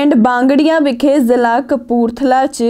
ਪਿੰਡ ਬਾਂਗੜੀਆਂ ਵਿਖੇ ਜ਼ਿਲ੍ਹਾ ਕਪੂਰਥਲਾ 'ਚ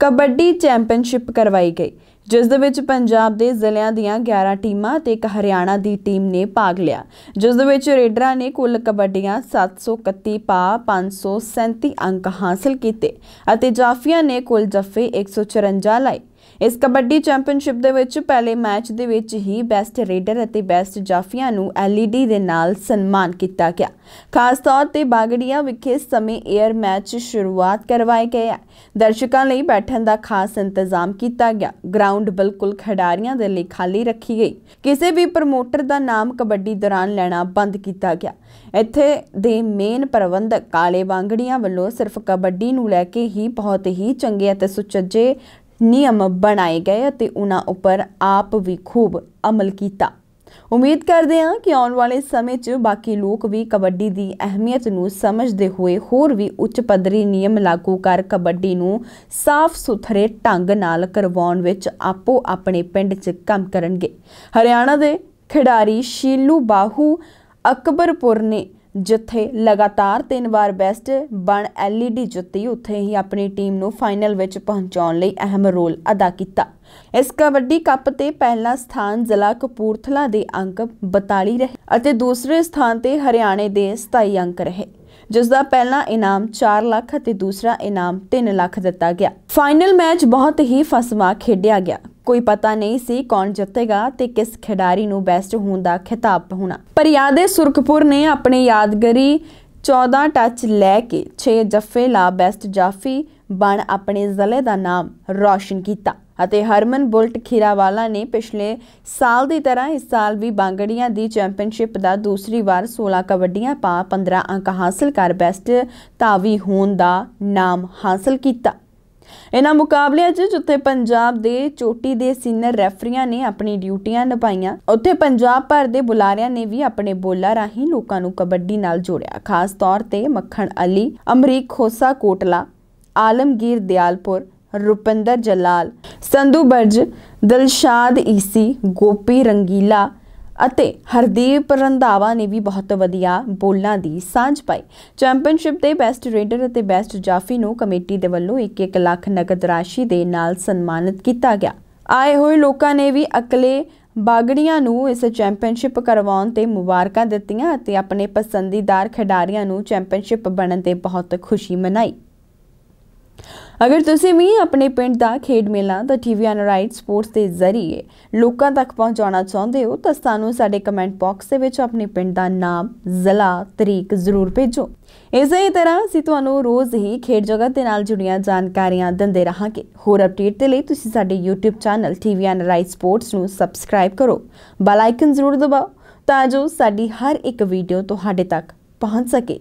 ਕਬੱਡੀ ਚੈਂਪੀਅਨਸ਼ਿਪ ਕਰਵਾਈ ਗਈ ਜਿਸ ਦੇ ਵਿੱਚ ਪੰਜਾਬ ਦੇ ਜ਼ਿਲ੍ਹਿਆਂ ਦੀਆਂ 11 ਟੀਮਾਂ ਤੇ ਇੱਕ ਹਰਿਆਣਾ ਦੀ ਟੀਮ ਨੇ ਭਾਗ ਲਿਆ ਜਿਸ ਦੇ ਵਿੱਚ ਰੇਡਰਾਂ ਨੇ ਕੁੱਲ ਕਬੱਡੀਆਂ 731 ਪਾ 537 ਅੰਕ ਹਾਸਲ ਕੀਤੇ ਅਤੇ ਜਾਫੀਆਂ ਨੇ ਕੁੱਲ ਜੱਫੇ 154 ਲਾਏ ਇਸ ਕਬੱਡੀ ਚੈਂਪੀਅਨਸ਼ਿਪ ਦੇ ਵਿੱਚ ਪਹਿਲੇ ਮੈਚ ਦੇ ਵਿੱਚ ਹੀ ਬੈਸਟ ਰੇਡਰ ਅਤੇ ਬੈਸਟ ਜਾਫੀਆਂ ਨੂੰ ਐਲਈਡੀ ਦੇ ਨਾਲ ਸਨਮਾਨ ਕੀਤਾ ਗਿਆ ਖਾਸ ਤੌਰ ਤੇ ਬਾਗੜੀਆਂ ਵਿਖੇ ਸਮੇਂ 에ਅਰ ਮੈਚ ਸ਼ੁਰੂਆਤ ਕਰਵਾਏ ਗਏ ਦਰਸ਼ਕਾਂ ਲਈ ਬੈਠਣ ਦਾ ਖਾਸ ਇੰਤਜ਼ਾਮ ਕੀਤਾ ਗਿਆ ਗਰਾਊਂਡ ਬਿਲਕੁਲ ਖਿਡਾਰੀਆਂ ਦੇ ਲਈ ਖਾਲੀ ਰੱਖੀ ਗਈ ਕਿਸੇ ਵੀ ਪ੍ਰਮੋਟਰ ਦਾ ਨਾਮ ਕਬੱਡੀ ਦੌਰਾਨ ਲੈਣਾ ਬੰਦ ਕੀਤਾ ਗਿਆ ਇੱਥੇ ਦੇ ਮੇਨ ਪ੍ਰਬੰਧਕ ਕਾਲੇ ਬਾਗੜੀਆਂ ਵੱਲੋਂ ਸਿਰਫ ਕਬੱਡੀ ਨੂੰ ਲੈ ਕੇ ਹੀ ਬਹੁਤ ਹੀ ਚੰਗੇ ਅਤੇ ਸੁਚੱਜੇ ਨਿਯਮ ਬਣਾਏ ਗਏ ਅਤੇ ਉਹਨਾਂ ਉੱਪਰ ਆਪ ਵੀ ਖੂਬ ਅਮਲ ਕੀਤਾ ਉਮੀਦ ਕਰਦੇ ਹਾਂ ਕਿ ਆਉਣ ਵਾਲੇ ਸਮੇਂ 'ਚ ਬਾਕੀ ਲੋਕ ਵੀ ਕਬੱਡੀ ਦੀ ਅਹਿਮੀਅਤ ਨੂੰ ਸਮਝਦੇ ਹੋਏ ਹੋਰ ਵੀ ਉੱਚ ਪੱਧਰੀ ਨਿਯਮ ਲਾਗੂ ਕਰ ਕਬੱਡੀ ਨੂੰ ਸਾਫ਼ ਸੁਥਰੇ ਢੰਗ ਨਾਲ ਕਰਵਾਉਣ ਵਿੱਚ ਆਪੋ ਆਪਣੇ ਪਿੰਡ 'ਚ ਕੰਮ ਕਰਨਗੇ ਹਰਿਆਣਾ ਦੇ ਖਿਡਾਰੀ ਸ਼ੀਲੂ ਬਾਹੂ ਅਕਬਰਪੁਰ ਨੇ ਜਿੱਥੇ ਲਗਾਤਾਰ ਤਿੰਨ ਵਾਰ ਬੈਸਟ ਬਣ ਐਲਈਡੀ ਜੁੱਤੀ ਉੱਥੇ ਹੀ ਆਪਣੀ ਟੀਮ ਨੂੰ ਫਾਈਨਲ ਵਿੱਚ ਪਹੁੰਚਾਉਣ ਲਈ ਅਹਿਮ ਰੋਲ ਅਦਾ ਕੀਤਾ ਇਸ ਕਬੱਡੀ ਕੱਪ ਤੇ ਪਹਿਲਾ ਸਥਾਨ ਜ਼ਿਲ੍ਹਾ ਕਪੂਰਥਲਾ ਦੇ ਅੰਕ 42 ਰਹੇ ਅਤੇ ਦੂਸਰੇ ਸਥਾਨ ਤੇ ਹਰਿਆਣੇ ਦੇ 27 ਅੰਕ ਰਹੇ ਜਿਸ ਦਾ ਪਹਿਲਾ ਇਨਾਮ 4 ਲੱਖ ਅਤੇ ਦੂਸਰਾ ਇਨਾਮ 3 ਲੱਖ ਦਿੱਤਾ ਗਿਆ ਫਾਈਨਲ ਮੈਚ ਬਹੁਤ ਹੀ ਫਸਵਾ ਖੇਡਿਆ ਗਿਆ ਕੋਈ ਪਤਾ ਨਹੀਂ ਸੀ ਕੌਣ ਜਿੱਤੇਗਾ ਤੇ ਕਿਸ ਖਿਡਾਰੀ ਨੂੰ ਬੈਸਟ ਹੋਣ ਦਾ ਖਿਤਾਬ ਪਹੁਣਾ ਪਰ ਯਾਦੇ ਸੁਰਖਪੁਰ ਨੇ ਆਪਣੇ ਯਾਦਗਰੀ 14 ਟੱਚ ਲੈ ਕੇ 6 ਜੱਫੇ ਲਾ ਬੈਸਟ ਜਾਫੀ ਬਣ ਆਪਣੇ ਜ਼ਲੇ ਦਾ ਨਾਮ ਰੌਸ਼ਨ ਕੀਤਾ ਅਤੇ ਹਰਮਨ ਬੁਲਟ ਖੀਰਾਵਾਲਾ ਨੇ ਪਿਛਲੇ ਸਾਲ ਦੀ ਤਰ੍ਹਾਂ ਇਸ ਸਾਲ ਵੀ ਬਾਂਗੜੀਆਂ ਦੀ ਚੈਂਪੀਅਨਸ਼ਿਪ ਦਾ ਦੂਸਰੀ ਵਾਰ 16 ਕਬੱਡੀਆਂ ਪਾ 15 ਅੰਕ ਹਾਸਲ ਕਰ ਬੈਸਟ ਤਾਵੀ ਹੋਣ ਦਾ ਨਾਮ ਹਾਸਲ ਕੀਤਾ ਇਹਨਾਂ ਮੁਕਾਬਲਿਆਂ 'ਚ ਜਿੱਥੇ ਪੰਜਾਬ ਦੇ ਚੋਟੀ ਦੇ ਸੀਨੀਅਰ ਰੈਫਰੀਆਂ ਨੇ ਆਪਣੀ ਡਿਊਟੀਆਂ ਨਿਭਾਈਆਂ ਉੱਥੇ ਪੰਜਾਬ ਭਰ ਦੇ ਬੁਲਾਰਿਆਂ ਨੇ ਵੀ ਆਪਣੇ ਬੋਲਾਂ ਰਾਹੀਂ ਲੋਕਾਂ ਨੂੰ ਕਬੱਡੀ ਨਾਲ ਜੋੜਿਆ ਖਾਸ ਤੌਰ ਤੇ ਮੱਖਣ ਅਲੀ ਅਮਰੀਕ ਖੋਸਾ ਕੋਟਲਾ ਆਲਮਗੀਰ ਦਿਆਲਪੁਰ ਰੁਪਿੰਦਰ ਜਲਾਲ ਸੰਧੂ ਬਰਜ ਦਿਲਸ਼ਾਦ ਈਸੀ ਗੋਪੀ ਰੰਗੀਲਾ ਅਤੇ ਹਰਦੀਪ ਰੰਧਾਵਾ ਨੇ ਵੀ ਬਹੁਤ ਵਧੀਆ ਬੋਲਾਂ ਦੀ ਸਾਂਝ ਪਾਈ ਚੈਂਪੀਅਨਸ਼ਿਪ ਦੇ ਬੈਸਟ ਰੇਡਰ ਅਤੇ ਬੈਸਟ ਜਾਫੀ ਨੂੰ ਕਮੇਟੀ ਦੇ ਵੱਲੋਂ 1-1 ਲੱਖ ਨਗਦ ਰਾਸ਼ੀ ਦੇ ਨਾਲ ਸਨਮਾਨਿਤ ਕੀਤਾ ਗਿਆ ਆਏ ਹੋਏ ਲੋਕਾਂ ਨੇ ਵੀ ਅਕਲੇ ਬਾਗੜੀਆਂ ਨੂੰ ਇਸ ਚੈਂਪੀਅਨਸ਼ਿਪ ਕਰਵਾਉਣ ਤੇ ਮੁਬਾਰਕਾਂ ਦਿੱਤੀਆਂ ਅਤੇ ਆਪਣੇ ਪਸੰਦੀਦਾਰ ਖਿਡਾਰੀਆਂ ਨੂੰ ਚੈਂਪੀਅਨਸ਼ਿਪ ਬਣਨ ਤੇ ਬਹੁਤ ਖੁਸ਼ੀ ਮਨਾਈ ਅਗਰ ਤੁਸੀਂ ਵੀ ਆਪਣੇ ਪਿੰਡ ਦਾ ਖੇਡ ਮੇਲਾ ਤਾਂ ਟੀਵੀ ਰਾਈਟ ਸਪੋਰਟਸ ਦੇ ਜ਼ਰੀਏ ਲੋਕਾਂ ਤੱਕ ਪਹੁੰਚਾਉਣਾ ਚਾਹੁੰਦੇ ਹੋ ਤਾਂ ਸਾਨੂੰ ਸਾਡੇ ਕਮੈਂਟ ਬਾਕਸ ਦੇ ਵਿੱਚ ਆਪਣੇ ਪਿੰਡ ਦਾ ਨਾਮ, ਜ਼ਿਲ੍ਹਾ, ਤਰੀਕ ਜ਼ਰੂਰ ਭੇਜੋ। ਇਸੇ ਤਰ੍ਹਾਂ ਅਸੀਂ ਤੁਹਾਨੂੰ ਰੋਜ਼ ਹੀ ਖੇਡ ਜਗਤ ਦੇ ਨਾਲ ਜੁੜੀਆਂ ਜਾਣਕਾਰੀਆਂ ਦਿੰਦੇ ਰਹਾਂਗੇ। ਹੋਰ ਅਪਡੇਟ ਦੇ ਲਈ ਤੁਸੀਂ ਸਾਡੇ YouTube channel TV right sports ਨੂੰ ਸਬਸਕ੍ਰਾਈਬ ਕਰੋ। ਬੈਲ ਆਈਕਨ ਜ਼ਰੂਰ ਦਬਾਓ ਤਾਂ ਜੋ ਸਾਡੀ ਹਰ ਇੱਕ ਵੀਡੀਓ ਤੁਹਾਡੇ ਤੱਕ ਪਹੁੰਚ ਸਕੇ।